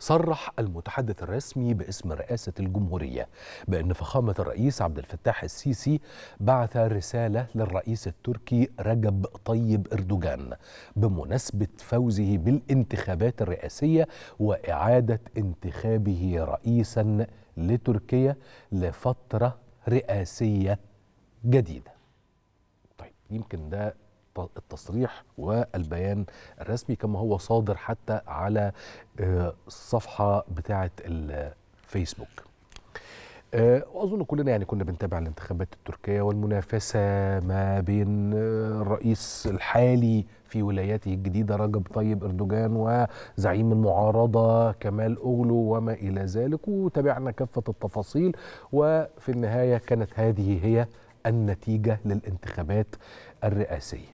صرح المتحدث الرسمي باسم رئاسة الجمهورية بأن فخامة الرئيس عبد الفتاح السيسي بعث رسالة للرئيس التركي رجب طيب إردوغان بمناسبة فوزه بالانتخابات الرئاسية وإعادة انتخابه رئيسا لتركيا لفترة رئاسية جديدة طيب يمكن ده التصريح والبيان الرسمي كما هو صادر حتى على آه، الصفحه بتاعه الفيسبوك آه، واظن كلنا يعني كنا بنتابع الانتخابات التركيه والمنافسه ما بين آه، الرئيس الحالي في ولايته الجديده رجب طيب اردوغان وزعيم المعارضه كمال اوغلو وما الى ذلك وتابعنا كافه التفاصيل وفي النهايه كانت هذه هي النتيجه للانتخابات الرئاسيه.